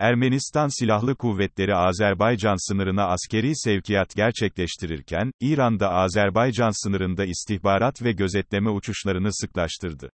Ermenistan Silahlı Kuvvetleri Azerbaycan sınırına askeri sevkiyat gerçekleştirirken, İran'da Azerbaycan sınırında istihbarat ve gözetleme uçuşlarını sıklaştırdı.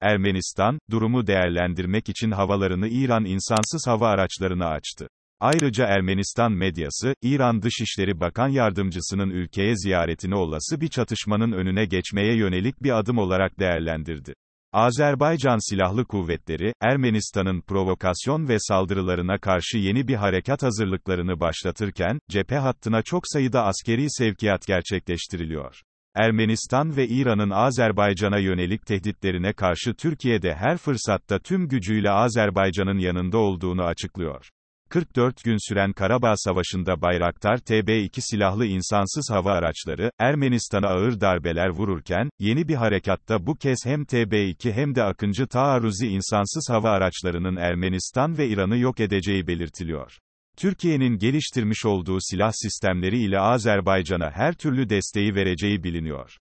Ermenistan, durumu değerlendirmek için havalarını İran insansız hava araçlarına açtı. Ayrıca Ermenistan medyası, İran Dışişleri Bakan Yardımcısının ülkeye ziyaretini olası bir çatışmanın önüne geçmeye yönelik bir adım olarak değerlendirdi. Azerbaycan Silahlı Kuvvetleri, Ermenistan'ın provokasyon ve saldırılarına karşı yeni bir harekat hazırlıklarını başlatırken, cephe hattına çok sayıda askeri sevkiyat gerçekleştiriliyor. Ermenistan ve İran'ın Azerbaycan'a yönelik tehditlerine karşı Türkiye'de her fırsatta tüm gücüyle Azerbaycan'ın yanında olduğunu açıklıyor. 44 gün süren Karabağ Savaşı'nda Bayraktar TB2 silahlı insansız hava araçları, Ermenistan'a ağır darbeler vururken, yeni bir harekatta bu kez hem TB2 hem de Akıncı taarruzi insansız hava araçlarının Ermenistan ve İran'ı yok edeceği belirtiliyor. Türkiye'nin geliştirmiş olduğu silah sistemleri ile Azerbaycan'a her türlü desteği vereceği biliniyor.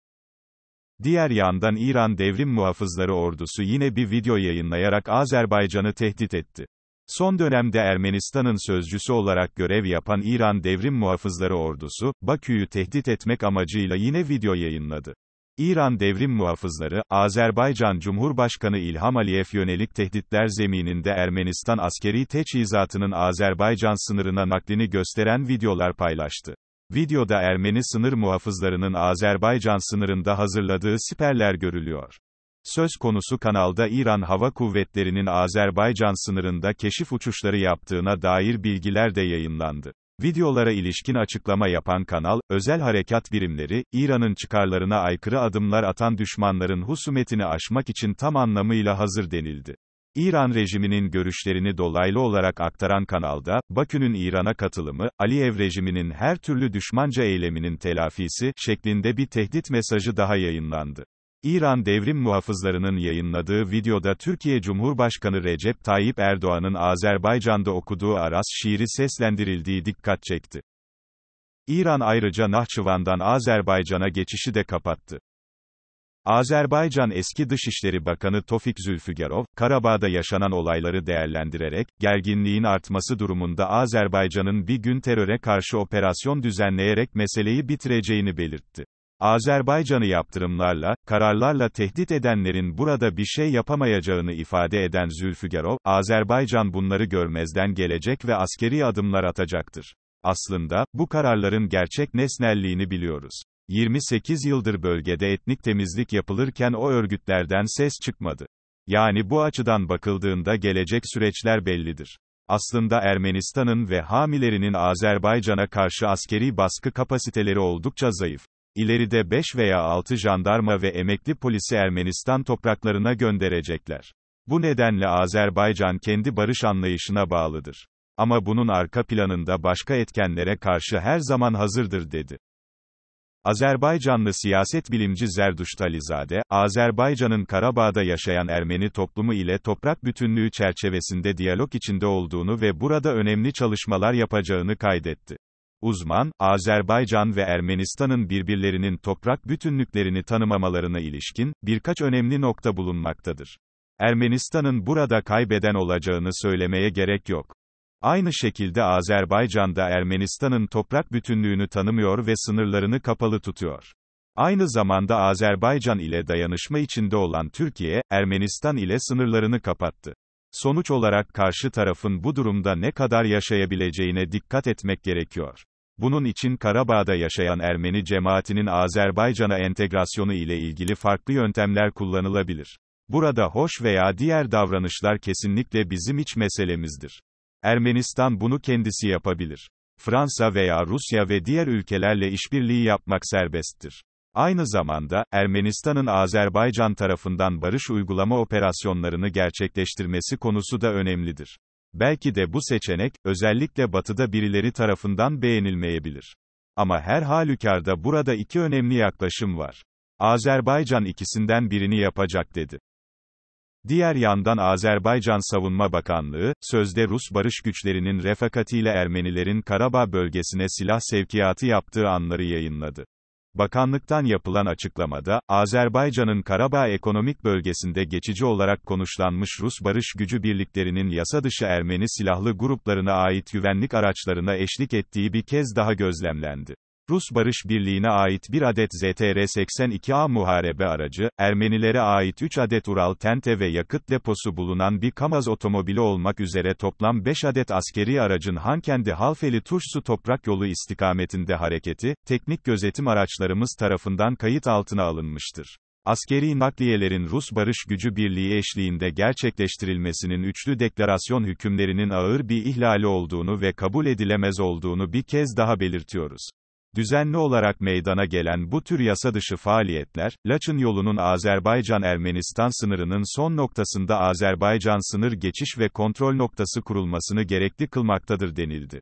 Diğer yandan İran Devrim Muhafızları Ordusu yine bir video yayınlayarak Azerbaycan'ı tehdit etti. Son dönemde Ermenistan'ın sözcüsü olarak görev yapan İran Devrim Muhafızları Ordusu, Bakü'yü tehdit etmek amacıyla yine video yayınladı. İran devrim muhafızları, Azerbaycan Cumhurbaşkanı İlham Aliyev yönelik tehditler zemininde Ermenistan askeri teçhizatının Azerbaycan sınırına naklini gösteren videolar paylaştı. Videoda Ermeni sınır muhafızlarının Azerbaycan sınırında hazırladığı siperler görülüyor. Söz konusu kanalda İran Hava Kuvvetleri'nin Azerbaycan sınırında keşif uçuşları yaptığına dair bilgiler de yayınlandı. Videolara ilişkin açıklama yapan kanal, özel harekat birimleri, İran'ın çıkarlarına aykırı adımlar atan düşmanların husumetini aşmak için tam anlamıyla hazır denildi. İran rejiminin görüşlerini dolaylı olarak aktaran kanalda, Bakü'nün İran'a katılımı, Aliyev rejiminin her türlü düşmanca eyleminin telafisi şeklinde bir tehdit mesajı daha yayınlandı. İran devrim muhafızlarının yayınladığı videoda Türkiye Cumhurbaşkanı Recep Tayyip Erdoğan'ın Azerbaycan'da okuduğu Aras şiiri seslendirildiği dikkat çekti. İran ayrıca Nahçıvan'dan Azerbaycan'a geçişi de kapattı. Azerbaycan eski Dışişleri Bakanı Tofik Zülfügarov, Karabağ'da yaşanan olayları değerlendirerek, gerginliğin artması durumunda Azerbaycan'ın bir gün teröre karşı operasyon düzenleyerek meseleyi bitireceğini belirtti. Azerbaycan'ı yaptırımlarla, kararlarla tehdit edenlerin burada bir şey yapamayacağını ifade eden Zülfügerov, Azerbaycan bunları görmezden gelecek ve askeri adımlar atacaktır. Aslında, bu kararların gerçek nesnelliğini biliyoruz. 28 yıldır bölgede etnik temizlik yapılırken o örgütlerden ses çıkmadı. Yani bu açıdan bakıldığında gelecek süreçler bellidir. Aslında Ermenistan'ın ve Hamilerinin Azerbaycan'a karşı askeri baskı kapasiteleri oldukça zayıf. İleride 5 veya 6 jandarma ve emekli polisi Ermenistan topraklarına gönderecekler. Bu nedenle Azerbaycan kendi barış anlayışına bağlıdır. Ama bunun arka planında başka etkenlere karşı her zaman hazırdır dedi. Azerbaycanlı siyaset bilimci Zerdüşt Alizade, Azerbaycan'ın Karabağ'da yaşayan Ermeni toplumu ile toprak bütünlüğü çerçevesinde diyalog içinde olduğunu ve burada önemli çalışmalar yapacağını kaydetti. Uzman, Azerbaycan ve Ermenistan'ın birbirlerinin toprak bütünlüklerini tanımamalarına ilişkin, birkaç önemli nokta bulunmaktadır. Ermenistan'ın burada kaybeden olacağını söylemeye gerek yok. Aynı şekilde Azerbaycan da Ermenistan'ın toprak bütünlüğünü tanımıyor ve sınırlarını kapalı tutuyor. Aynı zamanda Azerbaycan ile dayanışma içinde olan Türkiye, Ermenistan ile sınırlarını kapattı. Sonuç olarak karşı tarafın bu durumda ne kadar yaşayabileceğine dikkat etmek gerekiyor. Bunun için Karabağ'da yaşayan Ermeni cemaatinin Azerbaycan'a entegrasyonu ile ilgili farklı yöntemler kullanılabilir. Burada hoş veya diğer davranışlar kesinlikle bizim iç meselemizdir. Ermenistan bunu kendisi yapabilir. Fransa veya Rusya ve diğer ülkelerle işbirliği yapmak serbesttir. Aynı zamanda, Ermenistan'ın Azerbaycan tarafından barış uygulama operasyonlarını gerçekleştirmesi konusu da önemlidir. Belki de bu seçenek, özellikle batıda birileri tarafından beğenilmeyebilir. Ama her halükarda burada iki önemli yaklaşım var. Azerbaycan ikisinden birini yapacak dedi. Diğer yandan Azerbaycan Savunma Bakanlığı, sözde Rus barış güçlerinin refakatiyle Ermenilerin Karabağ bölgesine silah sevkiyatı yaptığı anları yayınladı. Bakanlıktan yapılan açıklamada, Azerbaycan'ın Karabağ ekonomik bölgesinde geçici olarak konuşlanmış Rus barış gücü birliklerinin yasa dışı Ermeni silahlı gruplarına ait güvenlik araçlarına eşlik ettiği bir kez daha gözlemlendi. Rus Barış Birliği'ne ait bir adet ZTR-82A muharebe aracı, Ermenilere ait 3 adet Ural Tente ve yakıt deposu bulunan bir Kamaz otomobili olmak üzere toplam 5 adet askeri aracın Hankendi Halfeli Tuşsu Toprak Yolu istikametinde hareketi, teknik gözetim araçlarımız tarafından kayıt altına alınmıştır. Askeri nakliyelerin Rus Barış Gücü Birliği eşliğinde gerçekleştirilmesinin üçlü deklarasyon hükümlerinin ağır bir ihlali olduğunu ve kabul edilemez olduğunu bir kez daha belirtiyoruz. Düzenli olarak meydana gelen bu tür yasa dışı faaliyetler, Laçın yolunun Azerbaycan-Ermenistan sınırının son noktasında Azerbaycan sınır geçiş ve kontrol noktası kurulmasını gerekli kılmaktadır denildi.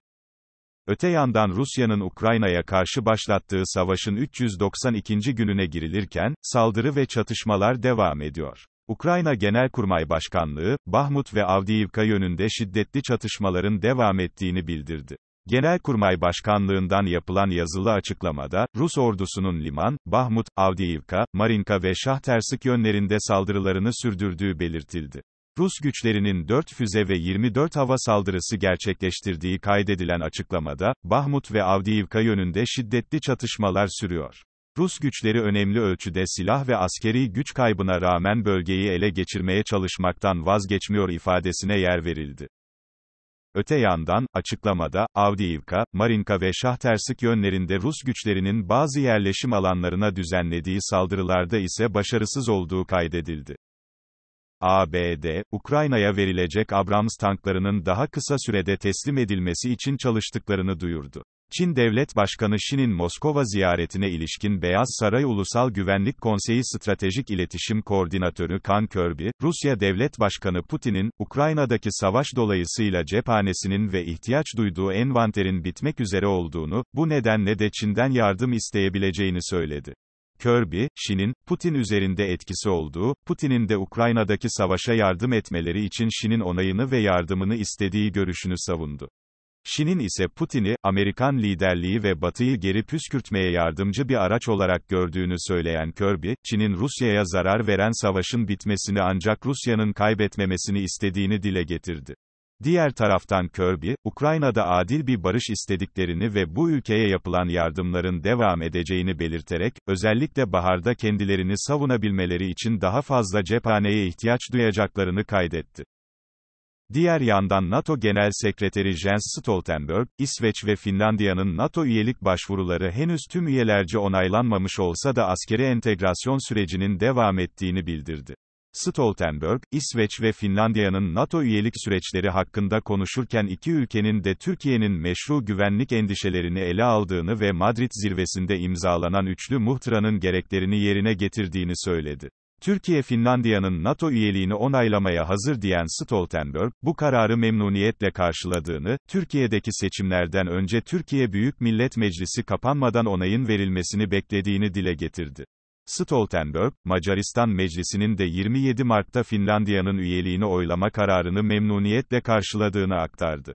Öte yandan Rusya'nın Ukrayna'ya karşı başlattığı savaşın 392. gününe girilirken, saldırı ve çatışmalar devam ediyor. Ukrayna Genelkurmay Başkanlığı, Bahmut ve Avdiivka yönünde şiddetli çatışmaların devam ettiğini bildirdi. Genelkurmay Başkanlığından yapılan yazılı açıklamada, Rus ordusunun Liman, Bahmut, Avdiivka, Marinka ve Şahtersk yönlerinde saldırılarını sürdürdüğü belirtildi. Rus güçlerinin 4 füze ve 24 hava saldırısı gerçekleştirdiği kaydedilen açıklamada, Bahmut ve Avdiivka yönünde şiddetli çatışmalar sürüyor. Rus güçleri önemli ölçüde silah ve askeri güç kaybına rağmen bölgeyi ele geçirmeye çalışmaktan vazgeçmiyor ifadesine yer verildi. Öte yandan, açıklamada, Avdiivka, Marinka ve Şahtersk yönlerinde Rus güçlerinin bazı yerleşim alanlarına düzenlediği saldırılarda ise başarısız olduğu kaydedildi. ABD, Ukrayna'ya verilecek Abrams tanklarının daha kısa sürede teslim edilmesi için çalıştıklarını duyurdu. Çin Devlet Başkanı Xi'nin Moskova ziyaretine ilişkin Beyaz Saray Ulusal Güvenlik Konseyi Stratejik İletişim Koordinatörü Kan Körbi, Rusya Devlet Başkanı Putin'in, Ukrayna'daki savaş dolayısıyla cephanesinin ve ihtiyaç duyduğu envanterin bitmek üzere olduğunu, bu nedenle de Çin'den yardım isteyebileceğini söyledi. Kirby, Şin'in, Putin üzerinde etkisi olduğu, Putin'in de Ukrayna'daki savaşa yardım etmeleri için Şin'in onayını ve yardımını istediği görüşünü savundu. Şi'nin ise Putin'i, Amerikan liderliği ve Batı'yı geri püskürtmeye yardımcı bir araç olarak gördüğünü söyleyen Kirby, Çin'in Rusya'ya zarar veren savaşın bitmesini ancak Rusya'nın kaybetmemesini istediğini dile getirdi. Diğer taraftan Kirby, Ukrayna'da adil bir barış istediklerini ve bu ülkeye yapılan yardımların devam edeceğini belirterek, özellikle baharda kendilerini savunabilmeleri için daha fazla cephaneye ihtiyaç duyacaklarını kaydetti. Diğer yandan NATO Genel Sekreteri Jens Stoltenberg, İsveç ve Finlandiya'nın NATO üyelik başvuruları henüz tüm üyelerce onaylanmamış olsa da askeri entegrasyon sürecinin devam ettiğini bildirdi. Stoltenberg, İsveç ve Finlandiya'nın NATO üyelik süreçleri hakkında konuşurken iki ülkenin de Türkiye'nin meşru güvenlik endişelerini ele aldığını ve Madrid zirvesinde imzalanan üçlü muhtıranın gereklerini yerine getirdiğini söyledi. Türkiye Finlandiya'nın NATO üyeliğini onaylamaya hazır diyen Stoltenberg, bu kararı memnuniyetle karşıladığını, Türkiye'deki seçimlerden önce Türkiye Büyük Millet Meclisi kapanmadan onayın verilmesini beklediğini dile getirdi. Stoltenberg, Macaristan Meclisi'nin de 27 Mart'ta Finlandiya'nın üyeliğini oylama kararını memnuniyetle karşıladığını aktardı.